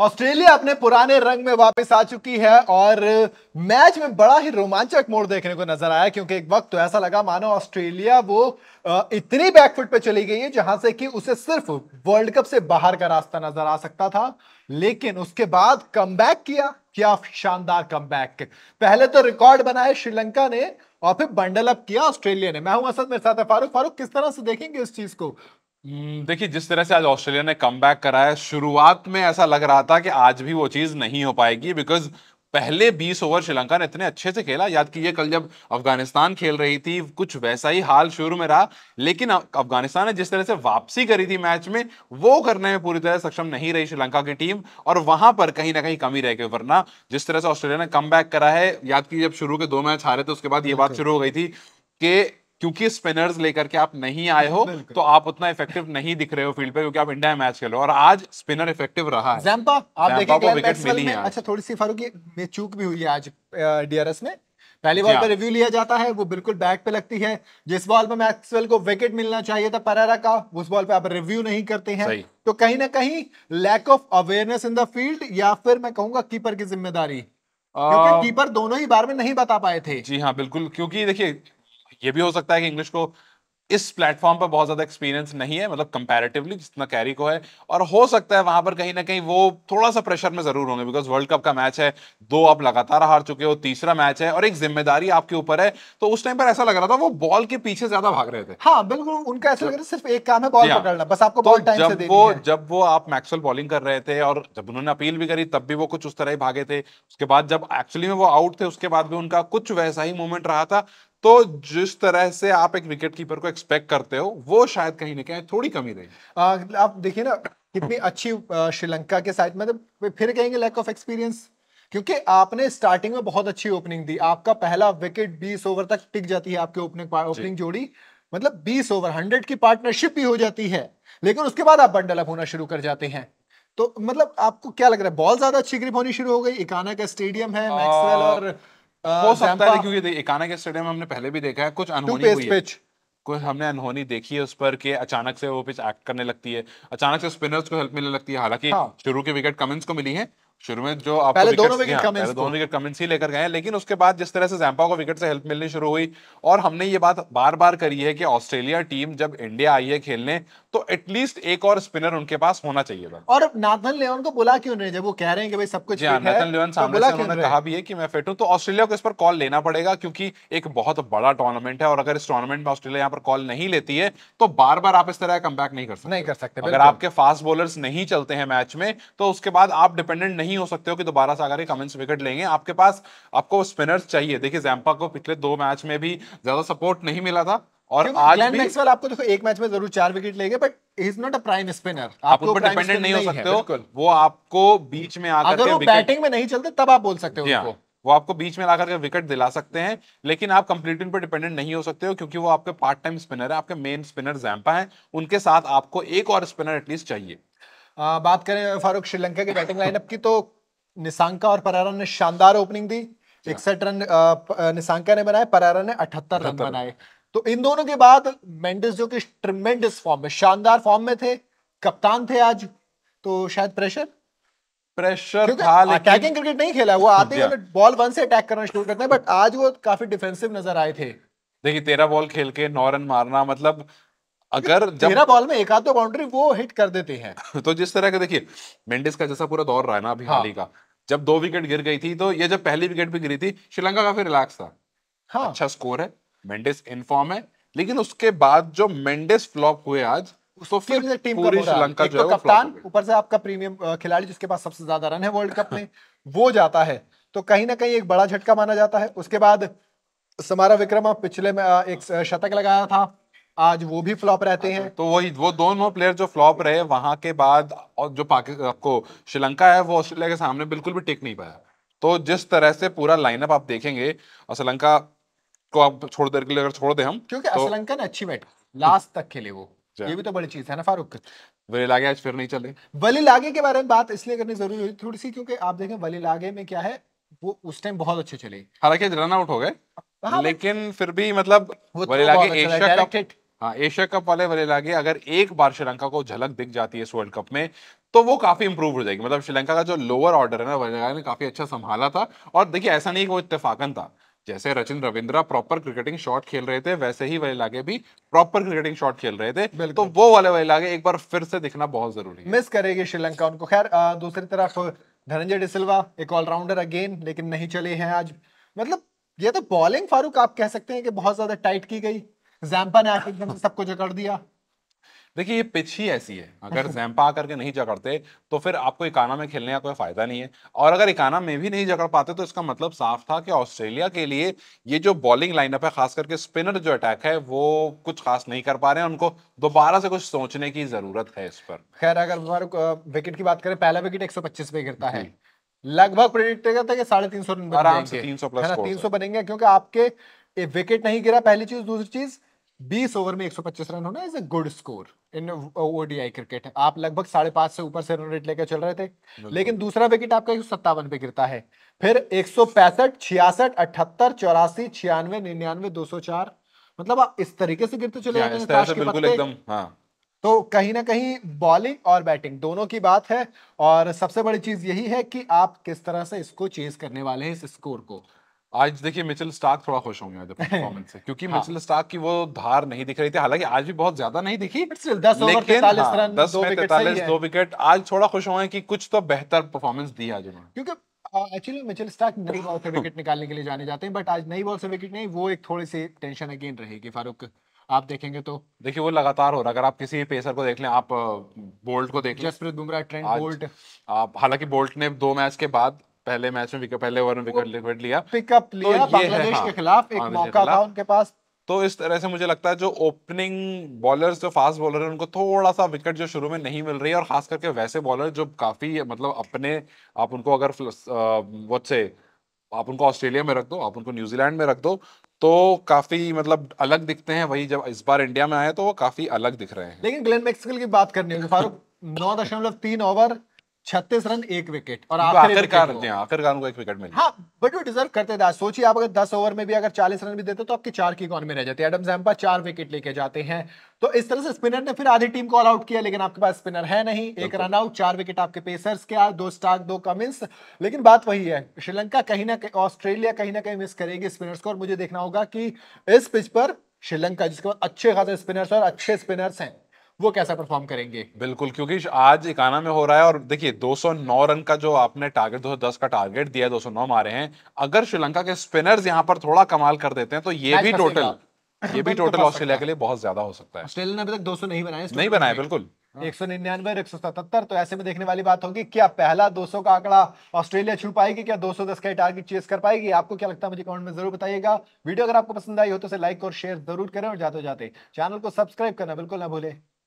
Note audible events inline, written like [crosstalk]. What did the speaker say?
Australia अपने पुराने रंग में वापस आ चुकी है और मैच में बड़ा ही रोमांचक मोड़ देखने को नजर आया क्योंकि एक वक्त तो ऐसा लगा मानो ऑस्ट्रेलिया वो इतनी बैकफुट पे चली गई है जहां से कि उसे सिर्फ वर्ल्ड कप से बाहर का रास्ता नजर आ सकता था लेकिन उसके बाद कम किया क्या शानदार कम पहले तो रिकॉर्ड बनाए श्रीलंका ने और फिर बंडल अप किया ऑस्ट्रेलिया ने मैं हूं असद मेरे साथ है फारूक फारूक किस तरह से देखेंगे इस चीज को हम्म। देखिए जिस तरह से आज ऑस्ट्रेलिया ने कम करा है शुरुआत में ऐसा लग रहा था कि आज भी वो चीज नहीं हो पाएगी बिकॉज पहले 20 ओवर श्रीलंका ने इतने अच्छे से खेला याद कीजिए कल जब अफगानिस्तान खेल रही थी कुछ वैसा ही हाल शुरू में रहा लेकिन अफगानिस्तान ने जिस तरह से वापसी करी थी मैच में वो करने में पूरी तरह सक्षम नहीं रही श्रीलंका की टीम और वहां पर कहीं ना कहीं कमी रह गई वरना जिस तरह से ऑस्ट्रेलिया ने कम करा है याद कीजिए जब शुरू के दो मैच हारे थे उसके बाद ये बात शुरू हो गई थी कि क्योंकि स्पिनर्स लेकर के आप नहीं आए हो तो आप उतना इफेक्टिव नहीं दिख रहे हो फील्ड पे क्योंकि आप इंडिया मैच खेलो और आज स्पिनर इफेक्टिव रहा है जैम्पा आप देखें अच्छा थोड़ी सी फारूक में चूक भी हुई है आज डीआरएस में पहली बॉल पर रिव्यू लिया जाता है वो बिल्कुल बैट पे लगती है जिस बॉल पर मैक्सवेल को विकेट मिलना चाहिए था परारा का उस बॉल पे आप रिव्यू नहीं करते हैं तो कहीं ना कहीं lack of awareness in the field या फिर मैं कहूंगा कीपर की जिम्मेदारी क्योंकि कीपर दोनों ही बार में नहीं बता पाए थे जी हाँ बिल्कुल क्योंकि देखिए ये भी हो सकता है कि इंग्लिश को इस प्लेटफॉर्म पर बहुत ज़्यादा एक्सपीरियंस नहीं है मतलब कंपैरेटिवली जितना कैरी को है और हो सकता है वहां पर कहीं ना कहीं वो थोड़ा सा प्रेशर में ज़रूर होंगे बिकॉज वर्ल्ड कप का मैच है दो आप लगातार हार चुके हो तीसरा मैच है और एक जिम्मेदारी आपके ऊपर है तो उस टाइम पर ऐसा लग रहा था वो बॉल के पीछे ज़्यादा भाग रहे थे हाँ बिल्कुल उनका ऐसा लग रहा सिर्फ एक काम है बॉल पकड़ना बस आपको तो बॉल टाइम से वो जब वो आप मैक्सुअल बॉलिंग कर रहे थे और जब उन्होंने अपील भी करी तब भी वो कुछ उस तरह ही भागे थे उसके बाद जब एक्चुअली में वो आउट थे उसके बाद भी उनका कुछ वैसा ही मूवमेंट रहा था तो जिस तरह से आप एक विकेट कीपर को एक्सपेक्ट करते हो वो शायद कहीं ना कहीं थोड़ी कमी रही आप देखिए ना कितनी अच्छी श्रीलंका के साथ मतलब फिर कहेंगे लैक ऑफ एक्सपीरियंस क्योंकि आपने स्टार्टिंग में बहुत अच्छी ओपनिंग दी आपका पहला विकेट 20 ओवर तक टिक जाती है आपके ओपनिंग ओपनिंग जोड़ी मतलब 20 ओवर 100 की पार्टनरशिप भी हो जाती है लेकिन उसके बाद आप बंडल अप होना शुरू कर जाते हैं तो मतलब आपको क्या लग रहा है बॉल ज्यादा अच्छी ग्रिप होनी शुरू हो गई इकाना का स्टेडियम है मैक्सवेल और Uh, हो सकता है क्योंकि एकाना के स्टेडियम हमने पहले भी देखा है कुछ अनहोनी हुई है कुछ हमने अनहोनी देखी है उस पर कि अचानक से वो पिच एक्ट करने लगती है अचानक से स्पिनर्स को हेल्प मिलने लगती है हालांकि हाँ। शुरू के विकेट कमिंस को मिली है शुरू में जो आप पहले दोनों विकेट हाँ, कमिंस दोनों विकेट कमेंट्स ही लेकर गए लेकिन उसके बाद जिस तरह से जैम्पा को विकेट से हेल्प मिलनी शुरू हुई और हमने ये बात बार बार करी है कि ऑस्ट्रेलिया टीम जब इंडिया आई है खेलने तो एटलीस्ट एक और स्पिनर उनके पास होना चाहिए था और नाथन लेवन को बुला क्यों नहीं जब वो कह रहे हैं कि भाई सब कुछ नाथन हाँ, लेवन तो सामने से उन्होंने कहा भी है कि मैं फिट हूं तो ऑस्ट्रेलिया को इस पर कॉल लेना पड़ेगा क्योंकि एक बहुत बड़ा टूर्नामेंट है और अगर इस टूर्नामेंट में ऑस्ट्रेलिया यहाँ पर कॉल नहीं लेती है तो बार बार आप इस तरह का कम नहीं कर सकते नहीं कर सकते अगर आपके फास्ट बोलर नहीं चलते हैं मैच में तो उसके बाद आप डिपेंडेंट नहीं नहीं हो सकते हो कि दोबारा से अगर कमेंट्स विकेट लेंगे आपके पास आपको स्पिनर्स चाहिए देखिए जैम्पा को पिछले दो मैच में भी ज्यादा सपोर्ट नहीं मिला था और आज भी मैक्सवेल आपको देखो एक मैच में जरूर चार विकेट लेंगे but is not a prime spinner आप उस डिपेंडेंट नहीं हो सकते हो वो आपको बीच में आकर अगर वो बैटिंग में नहीं चलते तब आप बोल सकते हो उनको वो आपको बीच में लाकर के विकेट दिला सकते हैं लेकिन आप कंप्लीटिंग पर डिपेंडेंट नहीं हो सकते हो क्योंकि वो आपके पार्ट टाइम स्पिनर है आपके मेन स्पिनर जैम्पा है उनके साथ आपको एक और स्पिनर एटलीस्ट चाहिए आ, बात करें फारूक श्रीलंका की बैटिंग लाइनअप की तो निशांका और परारा ने शानदार ओपनिंग दी अच्छा। इकसठ रन निशांका ने बनाए परारा ने अठहत्तर रन बनाए तो इन दोनों के बाद मेंडिस जो कि ट्रिमेंडस फॉर्म में शानदार फॉर्म में थे कप्तान थे आज तो शायद प्रेशर प्रेशर था अटैकिंग क्रिकेट नहीं खेला वो आते हैं बॉल वन से अटैक करना शुरू करते हैं बट आज वो काफी डिफेंसिव नजर आए थे देखिए तेरह बॉल खेल के नौ रन मारना मतलब अगर [laughs] जब तेरा बॉल में एक आध दो बाउंड्री वो हिट कर देते हैं [laughs] तो जिस तरह के देखिए मेंडिस का जैसा पूरा दौर रहा है ना अभी हाल ही हाँ। का जब दो विकेट गिर गई थी तो ये जब पहली विकेट भी गिरी थी श्रीलंका काफी रिलैक्स था हाँ। अच्छा स्कोर है मेंडिस इन फॉर्म है लेकिन उसके बाद जो मेंडिस फ्लॉप हुए आज तो फिर टीम पूरी श्रीलंका जो तो कप्तान ऊपर से आपका प्रीमियम खिलाड़ी जिसके पास सबसे ज्यादा रन है वर्ल्ड कप में [laughs] वो जाता है तो कहीं ना कहीं एक बड़ा झटका माना जाता है उसके बाद समारा विक्रमा पिछले में एक शतक लगाया था आज वो भी फ्लॉप रहते हैं तो वही वो दोनों प्लेयर जो फ्लॉप रहे वहां के बाद और जो आपको श्रीलंका है वो ऑस्ट्रेलिया के सामने बिल्कुल भी टिक नहीं पाया तो जिस तरह से पूरा लाइनअप आप देखेंगे और श्रीलंका को आप छोड़ देर के लिए अगर छोड़ दे हम क्योंकि तो, श्रीलंका ने अच्छी बैट लास्ट तक खेले वो ये भी तो बड़ी चीज है ना फारूक वलील लागे आज फिर नहीं चले वलील लागे के बारे में बात इसलिए करनी जरूरी हुई थोड़ी सी क्योंकि आप देखें वलील लागे में क्या है वो उस टाइम बहुत अच्छे चले हालांकि रन आउट हो गए हाँ, लेकिन फिर भी मतलब वलील तो आगे अच्छा एशिया कप हाँ एशिया कप वाले वाले लागे अगर एक बार श्रीलंका को झलक दिख जाती है इस वर्ल्ड कप में तो वो काफी इंप्रूव हो जाएगी मतलब श्रीलंका का जो लोअर ऑर्डर है ना वजह ने काफी अच्छा संभाला था और देखिए ऐसा नहीं कि वो इतफाकन था जैसे Rachin Ravindra proper cricketing shot खेल रहे थे वैसे ही वाले लागे भी प्रॉपर क्रिकेटिंग शॉट खेल रहे थे तो वो वाले वाले लागे एक बार फिर से दिखना बहुत जरूरी है मिस करेगी श्रीलंका उनको खैर दूसरी तरफ धनंजय डिसिल्वा एक ऑलराउंडर अगेन लेकिन नहीं चले हैं आज मतलब ये तो बॉलिंग फारूक आप कह सकते हैं कि बहुत ज्यादा टाइट की गई जैम्पा ने आकर सबको जकड़ दिया देखिए ये पिच ही ऐसी है अगर जैम्पा [laughs] आकर के नहीं जकड़ते तो फिर आपको इकाना में खेलने का कोई फायदा नहीं है और अगर इकाना में भी नहीं जकड़ पाते तो इसका मतलब साफ था कि ऑस्ट्रेलिया के लिए ये जो बॉलिंग लाइनअप है खास करके स्पिनर जो अटैक है वो कुछ खास नहीं कर पा रहे हैं उनको दोबारा से कुछ सोचने की जरूरत है इस पर खैर अगर हमारे विकेट की बात करें पहला विकेट एक पे गिरता है लगभग प्रेडिक्ट करता है साढ़े तीन सौ रन तीन सौ प्लस तीन सौ बनेंगे क्योंकि आपके विकेट नहीं गिरा पहली चीज दूसरी चीज बीस ओवर में एक सौ पच्चीस रन होना is a good score in ODI cricket आप लगभग साढ़े पांच से ऊपर से रन रेट लेकर चल रहे थे लेकिन दूसरा विकेट आपका एक सत्तावन पे गिरता है फिर एक सौ पैंसठ छियासठ अठहत्तर चौरासी छियानवे निन्यानवे दो सौ चार मतलब आप इस तरीके से गिरते चले जाते हैं हाँ। तो कहीं ना कहीं बॉलिंग और बैटिंग दोनों की बात है और सबसे बड़ी चीज यही है कि आप किस तरह से इसको चेज करने वाले हैं इस स्कोर को आज देखिए मिचेल स्टार्क थोड़ा खुश होंगे आज परफॉर्मेंस से क्योंकि [laughs] हाँ। मिचल स्टार्क की वो धार नहीं दिख रही थी हालांकि आज भी बहुत ज्यादा नहीं दिखी दस लेकिन हाँ, दस में तैतालीस दो विकेट आज थोड़ा खुश होंगे कि कुछ तो बेहतर परफॉर्मेंस दी आज उन्होंने क्योंकि एक्चुअली मिचेल स्टार्क नई बॉल से विकेट निकालने के लिए जाने जाते हैं बट आज नई बॉल से विकेट नहीं वो एक थोड़ी सी टेंशन अगेन रहेगी फारूक आप देखेंगे तो देखिए वो लगातार हो रहा है अगर आप किसी पेसर को देख लें आप बोल्ट को देख लें जसप्रीत बुमराह ट्रेंट बोल्ट आप हालांकि बोल्ट ने दो मैच के बाद पहले मैच में विकेट पहले ओवर में विकेट लिक्विड लिया पिकअप तो लिया तो बांग्लादेश हाँ। के खिलाफ एक हाँ, मौका था उनके पास तो इस तरह से मुझे लगता है जो ओपनिंग बॉलर्स जो फास्ट बॉलर हैं उनको थोड़ा सा विकेट जो शुरू में नहीं मिल रही है और खास करके वैसे बॉलर जो काफी मतलब अपने आप उनको अगर वट से आप उनको ऑस्ट्रेलिया में रख दो आप उनको न्यूजीलैंड में रख दो तो काफी मतलब अलग दिखते हैं वही जब इस बार इंडिया में आए तो वो काफी अलग दिख रहे हैं लेकिन ग्लेन मैक्सवेल की बात करनी होगी फारूक नौ दशमलव तीन ओवर छत्तीस रन एक विकेट और आखिरकार हाँ करते सोचिए आप अगर दस ओवर में भी अगर चालीस रन भी देते तो आपकी चार की इकॉनमी रह जाती है एडम जैम्पा चार विकेट लेके जाते हैं तो इस तरह से स्पिनर ने फिर आधी टीम को ऑल आउट किया लेकिन आपके पास स्पिनर है नहीं एक रन आउट चार विकेट आपके पेसर्स के आ, दो स्टार्क दो कमिंस लेकिन बात वही है श्रीलंका कहीं ना कहीं ऑस्ट्रेलिया कहीं ना कहीं मिस करेगी स्पिनर्स को और मुझे देखना होगा कि इस पिच पर श्रीलंका जिसके बाद अच्छे खासे स्पिनर्स और अच्छे स्पिनर्स हैं वो कैसा परफॉर्म करेंगे बिल्कुल क्योंकि आज इकाना में हो रहा है और देखिए 209 रन का जो आपने टारगेट 210 का टारगेट दिया 209 मारे हैं अगर श्रीलंका के स्पिनर्स यहाँ पर थोड़ा कमाल कर देते हैं तो ये भी टोटल ये भी टोटल [laughs] तो ऑस्ट्रेलिया के लिए बहुत ज्यादा हो सकता है ऑस्ट्रेलिया ने अभी तक 200 नहीं बनाए नहीं बनाए तो बिल्कुल एक सौ निन्यानवे एक सौ सतहत्तर तो ऐसे में देखने वाली बात होगी क्या पहला 200 का आंकड़ा ऑस्ट्रेलिया छू पाएगी क्या 210 का टारगेट चेस कर पाएगी आपको क्या लगता है मुझे कमेंट में जरूर बताइएगा वीडियो अगर आपको पसंद आई हो तो लाइक और शेयर जरूर करें और जाते जाते चैनल को सब्सक्राइब करना बिल्कुल ना भूलें